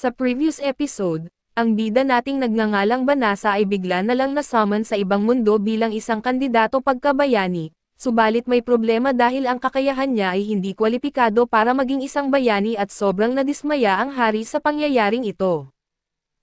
Sa previous episode, ang bida nating nagngangalang Banasa ay bigla na lang nasummon sa ibang mundo bilang isang kandidato pagkabayani, subalit may problema dahil ang kakayahan niya ay hindi kwalipikado para maging isang bayani at sobrang nadismaya ang hari sa pangyayaring ito.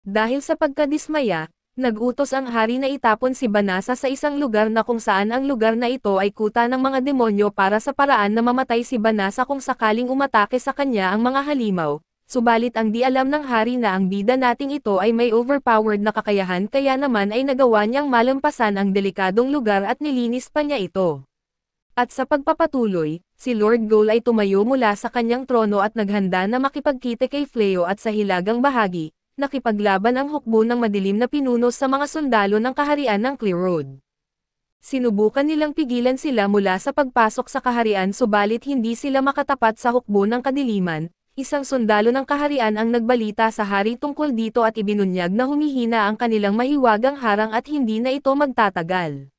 Dahil sa pagkadismaya, Nagutos ang hari na itapon si Banasa sa isang lugar na kung saan ang lugar na ito ay kuta ng mga demonyo para sa paraan na mamatay si Banasa kung sakaling umatake sa kanya ang mga halimaw, subalit ang di alam ng hari na ang bida nating ito ay may overpowered na kakayahan kaya naman ay nagawa niyang malampasan ang delikadong lugar at nilinis pa niya ito. At sa pagpapatuloy, si Lord Goal ay tumayo mula sa kanyang trono at naghanda na makipagkite kay Fleo at sa hilagang bahagi, nakipaglaban ang hukbo ng madilim na pinuno sa mga sundalo ng kaharian ng Clear Road. Sinubukan nilang pigilan sila mula sa pagpasok sa kaharian subalit hindi sila makatapat sa hukbo ng kadiliman, Isang sundalo ng kaharian ang nagbalita sa hari tungkol dito at ibinunyag na humihina ang kanilang mahiwagang harang at hindi na ito magtatagal.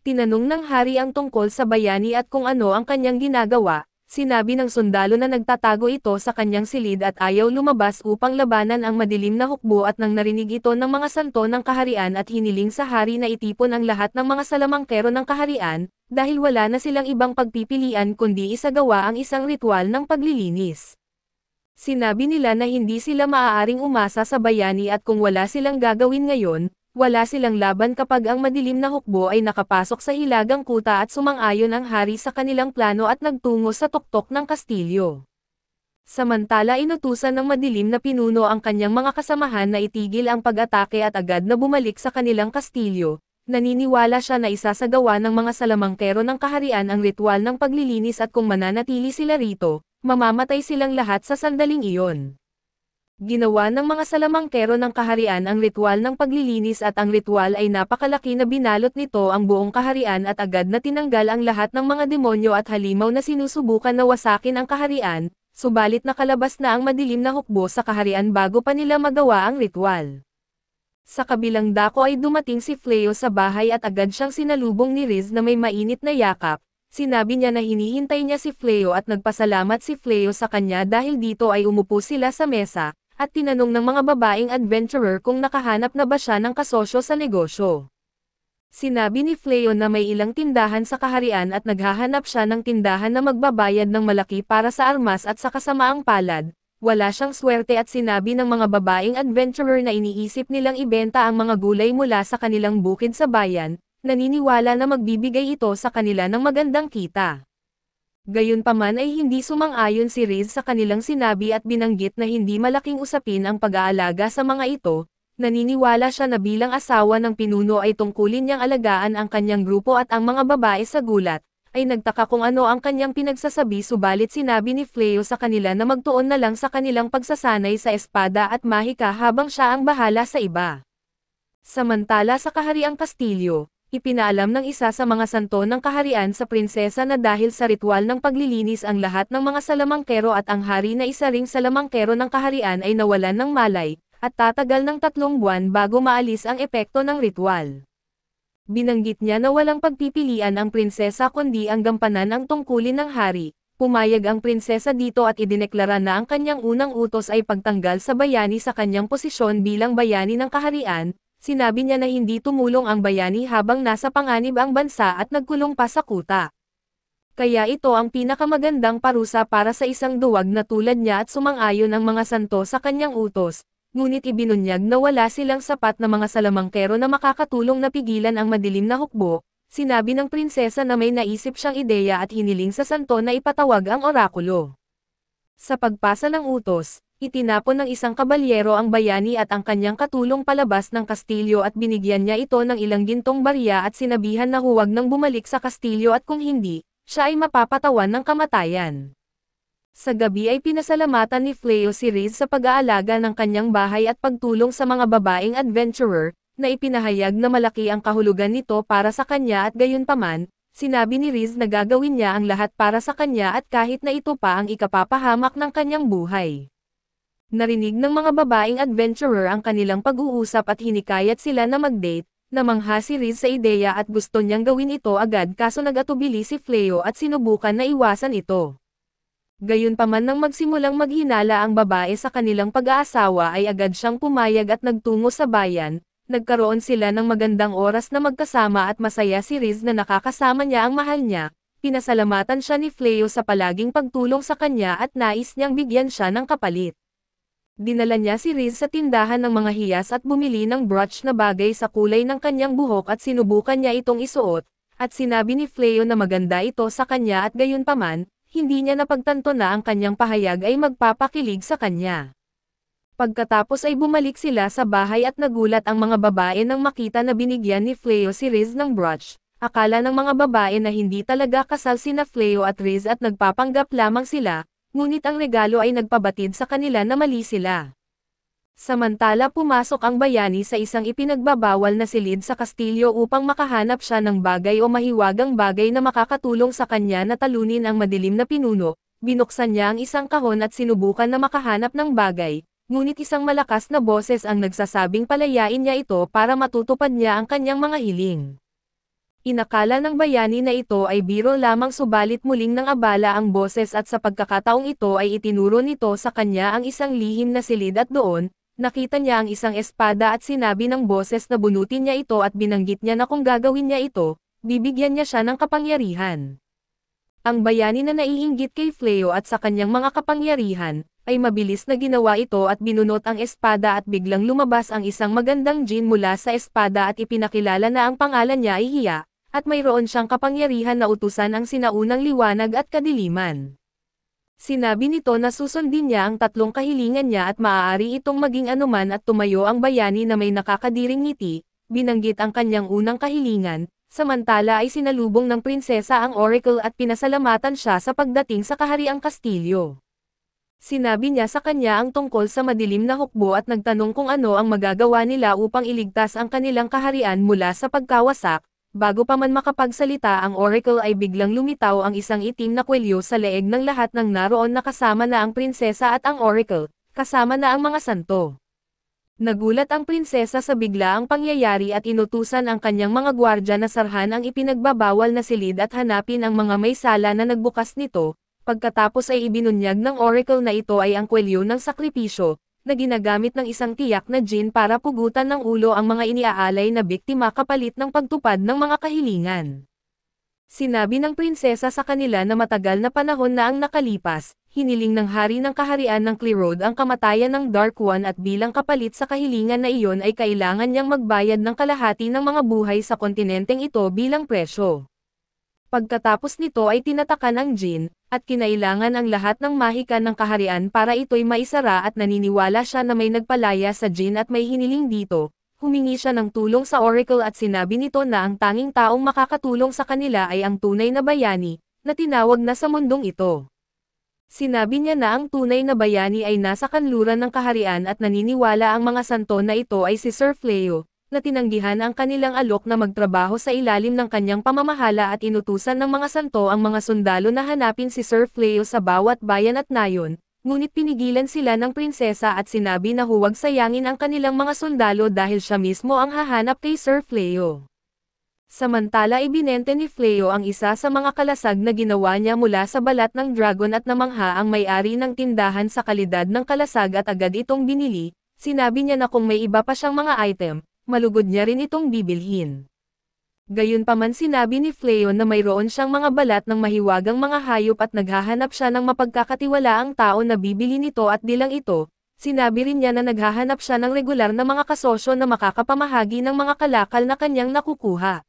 Tinanong ng hari ang tungkol sa bayani at kung ano ang kanyang ginagawa, sinabi ng sundalo na nagtatago ito sa kanyang silid at ayaw lumabas upang labanan ang madilim na hukbo at nang narinig ito ng mga santo ng kaharian at hiniling sa hari na itipon ang lahat ng mga salamangkero ng kaharian, dahil wala na silang ibang pagpipilian kundi isagawa ang isang ritual ng paglilinis. Sinabi nila na hindi sila maaaring umasa sa bayani at kung wala silang gagawin ngayon, wala silang laban kapag ang madilim na hukbo ay nakapasok sa hilagang kuta at sumang-ayon ang hari sa kanilang plano at nagtungo sa tuktok ng Kastilyo. Samantala inutusan ng madilim na pinuno ang kanyang mga kasamahan na itigil ang pag-atake at agad na bumalik sa kanilang kastilyo, naniniwala siya na isa sa gawa ng mga salamangkero ng kaharian ang ritual ng paglilinis at kung mananatili sila rito, mamamatay silang lahat sa sandaling iyon. Ginawa ng mga salamangkero ng kaharian ang ritual ng paglilinis at ang ritual ay napakalaki na binalot nito ang buong kaharian at agad na tinanggal ang lahat ng mga demonyo at halimaw na sinusubukan na wasakin ang kaharian, subalit nakalabas na ang madilim na hukbo sa kaharian bago pa nila magawa ang ritual. Sa kabilang dako ay dumating si Fleo sa bahay at agad siyang sinalubong ni Riz na may mainit na yakap, Sinabi niya na hinihintay niya si Fleo at nagpasalamat si Fleo sa kanya dahil dito ay umupo sila sa mesa, at tinanong ng mga babaeng adventurer kung nakahanap na ba siya ng kasosyo sa negosyo. Sinabi ni Fleo na may ilang tindahan sa kaharian at naghahanap siya ng tindahan na magbabayad ng malaki para sa armas at sa kasamaang palad, wala siyang swerte at sinabi ng mga babaeng adventurer na iniisip nilang ibenta ang mga gulay mula sa kanilang bukid sa bayan, naniniwala na magbibigay ito sa kanila ng magandang kita. Gayunpaman ay hindi sumang-ayon si Reed sa kanilang sinabi at binanggit na hindi malaking usapin ang pag-aalaga sa mga ito, naniniwala siya na bilang asawa ng pinuno ay tungkulin niyang alagaan ang kanyang grupo at ang mga babae sa gulat, ay nagtaka kung ano ang kanyang pinagsasabi subalit sinabi ni Fleo sa kanila na magtuon na lang sa kanilang pagsasanay sa espada at mahika habang siya ang bahala sa iba. Samantala sa kahariang Kastilyo, ipinalam ng isa sa mga santo ng kaharian sa prinsesa na dahil sa ritual ng paglilinis ang lahat ng mga salamangkero at ang hari na isa ring salamangkero ng kaharian ay nawalan ng malay, at tatagal ng tatlong buwan bago maalis ang epekto ng ritual. Binanggit niya na walang pagpipilian ang prinsesa kundi ang gampanan ang tungkulin ng hari, pumayag ang prinsesa dito at idineklara na ang kanyang unang utos ay pagtanggal sa bayani sa kanyang posisyon bilang bayani ng kaharian, Sinabi niya na hindi tumulong ang bayani habang nasa panganib ang bansa at nagkulong pa sa kuta. Kaya ito ang pinakamagandang parusa para sa isang duwag na tulad niya at sumang-ayon ang mga santo sa kanyang utos, ngunit ibinunyag na wala silang sapat na mga salamangkero na makakatulong na pigilan ang madilim na hukbo, sinabi ng prinsesa na may naisip siyang ideya at hiniling sa santo na ipatawag ang orakulo. Sa pagpasa ng utos, Itinapon ng isang kabalyero ang bayani at ang kanyang katulong palabas ng kastilyo at binigyan niya ito ng ilang gintong barya at sinabihan na huwag nang bumalik sa kastilyo at kung hindi, siya ay mapapatawan ng kamatayan. Sa gabi ay pinasalamatan ni Fleo si Riz sa pag-aalaga ng kanyang bahay at pagtulong sa mga babaeng adventurer, na ipinahayag na malaki ang kahulugan nito para sa kanya at gayunpaman, sinabi ni Riz na gagawin niya ang lahat para sa kanya at kahit na ito pa ang ikapapahamak ng kanyang buhay narinig ng mga babaeng adventurer ang kanilang pag-uusap at hinikayat sila na mag-date, namangha si Riz sa ideya at gusto niyang gawin ito agad kaso nagatubili si Fleo at sinubukan na iwasan ito. Gayunpaman nang magsimulang maghinala ang babae sa kanilang pag-aasawa ay agad siyang pumayag at nagtungo sa bayan, nagkaroon sila ng magandang oras na magkasama at masaya si Riz na nakakasama niya ang mahal niya, pinasalamatan siya ni Fleo sa palaging pagtulong sa kanya at nais niyang bigyan siya ng kapalit dinala niya si Riz sa tindahan ng mga hiyas at bumili ng brooch na bagay sa kulay ng kanyang buhok at sinubukan niya itong isuot, at sinabi ni Fleo na maganda ito sa kanya at gayunpaman, hindi niya napagtanto na ang kanyang pahayag ay magpapakilig sa kanya. Pagkatapos ay bumalik sila sa bahay at nagulat ang mga babae nang makita na binigyan ni Fleo si Riz ng brooch. Akala ng mga babae na hindi talaga kasal sina Fleo at Riz at nagpapanggap lamang sila, ngunit ang regalo ay nagpabatid sa kanila na mali sila. Samantala pumasok ang bayani sa isang ipinagbabawal na silid sa kastilyo upang makahanap siya ng bagay o mahiwagang bagay na makakatulong sa kanya na talunin ang madilim na pinuno, binuksan niya ang isang kahon at sinubukan na makahanap ng bagay, ngunit isang malakas na boses ang nagsasabing palayain niya ito para matutupad niya ang kanyang mga hiling. Inakala ng bayani na ito ay biro lamang subalit muling nang abala ang boses at sa pagkakataong ito ay itinuro nito sa kanya ang isang lihim na silid at doon, nakita niya ang isang espada at sinabi ng boses na bunutin niya ito at binanggit niya na kung gagawin niya ito, bibigyan niya siya ng kapangyarihan. Ang bayani na naiinggit kay Fleo at sa kanyang mga kapangyarihan, ay mabilis na ginawa ito at binunot ang espada at biglang lumabas ang isang magandang jin mula sa espada at ipinakilala na ang pangalan niya ay Hiya, at mayroon siyang kapangyarihan na utusan ang sinaunang liwanag at kadiliman. Sinabi nito na susundin niya ang tatlong kahilingan niya at maaari itong maging anuman at tumayo ang bayani na may nakakadiring ngiti, binanggit ang kanyang unang kahilingan, samantala ay sinalubong ng prinsesa ang oracle at pinasalamatan siya sa pagdating sa kahariang Kastilyo. Sinabi niya sa kanya ang tungkol sa madilim na hukbo at nagtanong kung ano ang magagawa nila upang iligtas ang kanilang kaharian mula sa pagkawasak, Bago pa man makapagsalita ang Oracle ay biglang lumitaw ang isang itim na kwelyo sa leeg ng lahat ng naroon na kasama na ang prinsesa at ang Oracle, kasama na ang mga santo. Nagulat ang prinsesa sa bigla ang pangyayari at inutusan ang kanyang mga gwardya na sarhan ang ipinagbabawal na silid at hanapin ang mga may sala na nagbukas nito, pagkatapos ay ibinunyag ng Oracle na ito ay ang kwelyo ng sakripisyo, na ginagamit ng isang tiyak na djinn para pugutan ng ulo ang mga iniaalay na biktima kapalit ng pagtupad ng mga kahilingan. Sinabi ng prinsesa sa kanila na matagal na panahon na ang nakalipas, hiniling ng hari ng kaharian ng Clearode ang kamatayan ng Dark One at bilang kapalit sa kahilingan na iyon ay kailangan niyang magbayad ng kalahati ng mga buhay sa kontinenteng ito bilang presyo. Pagkatapos nito ay tinatakan ang Jin, at kinailangan ang lahat ng mahika ng kaharian para ito'y maisara at naniniwala siya na may nagpalaya sa Jin at may hiniling dito. Humingi siya ng tulong sa Oracle at sinabi nito na ang tanging taong makakatulong sa kanila ay ang tunay na bayani, na tinawag na sa mundong ito. Sinabi niya na ang tunay na bayani ay nasa kanluran ng kaharian at naniniwala ang mga santo na ito ay si Sir Fleo, na tinanggihan ang kanilang alok na magtrabaho sa ilalim ng kanyang pamamahala at inutusan ng mga santo ang mga sundalo na hanapin si Sir Fleo sa bawat bayan at nayon, ngunit pinigilan sila ng prinsesa at sinabi na huwag sayangin ang kanilang mga sundalo dahil siya mismo ang hahanap kay Sir Fleo. Samantala ibinente ni Fleo ang isa sa mga kalasag na ginawa niya mula sa balat ng dragon at namangha ang may-ari ng tindahan sa kalidad ng kalasag at agad itong binili, sinabi niya na kung may iba pa siyang mga item, malugod niya rin itong bibilhin. Gayunpaman sinabi ni Fleo na mayroon siyang mga balat ng mahiwagang mga hayop at naghahanap siya ng mapagkakatiwalaang tao na bibili nito at dilang ito, sinabi rin niya na naghahanap siya ng regular na mga kasosyo na makakapamahagi ng mga kalakal na kanyang nakukuha.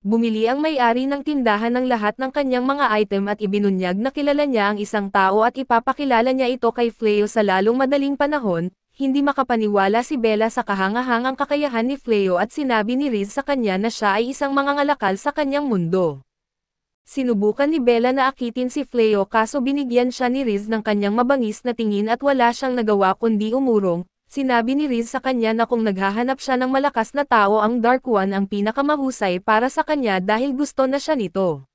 Bumili ang may-ari ng tindahan ng lahat ng kanyang mga item at ibinunyag na kilala niya ang isang tao at ipapakilala niya ito kay Fleo sa lalong madaling panahon, hindi makapaniwala si Bella sa kahangahangang kakayahan ni Fleo at sinabi ni Riz sa kanya na siya ay isang mangangalakal sa kanyang mundo. Sinubukan ni Bella na akitin si Fleo kaso binigyan siya ni Riz ng kanyang mabangis na tingin at wala siyang nagawa kundi umurong, sinabi ni Riz sa kanya na kung naghahanap siya ng malakas na tao ang Dark One ang pinakamahusay para sa kanya dahil gusto na siya nito.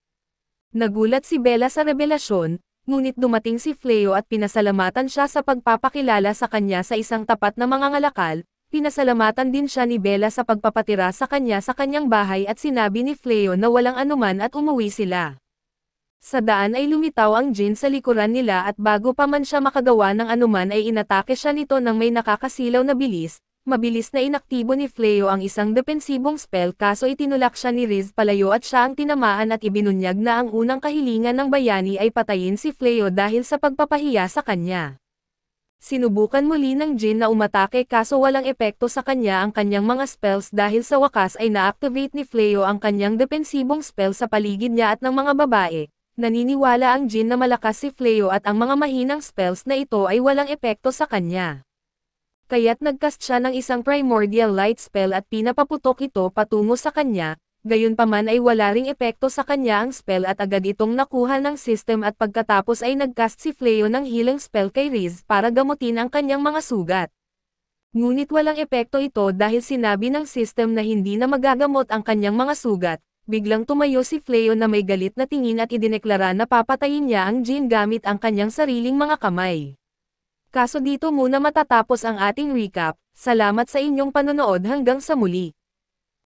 Nagulat si Bella sa revelasyon, ngunit dumating si Fleo at pinasalamatan siya sa pagpapakilala sa kanya sa isang tapat na mga ngalakal, pinasalamatan din siya ni Bella sa pagpapatira sa kanya sa kanyang bahay at sinabi ni Fleo na walang anuman at umuwi sila. Sa daan ay lumitaw ang Jin sa likuran nila at bago pa man siya makagawa ng anuman ay inatake siya nito ng may nakakasilaw na bilis, Mabilis na inaktibo ni Fleo ang isang depensibong spell kaso itinulak siya ni Riz palayo at siya ang tinamaan at ibinunyag na ang unang kahilingan ng bayani ay patayin si Fleo dahil sa pagpapahiya sa kanya. Sinubukan muli ng Jin na umatake kaso walang epekto sa kanya ang kanyang mga spells dahil sa wakas ay na-activate ni Fleo ang kanyang depensibong spell sa paligid niya at ng mga babae. Naniniwala ang Jin na malakas si Fleo at ang mga mahinang spells na ito ay walang epekto sa kanya kaya't nagcast siya ng isang primordial light spell at pinapaputok ito patungo sa kanya, gayunpaman ay wala ring epekto sa kanya ang spell at agad itong nakuha ng system at pagkatapos ay nagcast si Fleo ng healing spell kay Riz para gamutin ang kanyang mga sugat. Ngunit walang epekto ito dahil sinabi ng system na hindi na magagamot ang kanyang mga sugat, biglang tumayo si Fleo na may galit na tingin at idineklara na papatayin niya ang Jin gamit ang kanyang sariling mga kamay. Kaso dito muna matatapos ang ating recap, salamat sa inyong panonood hanggang sa muli.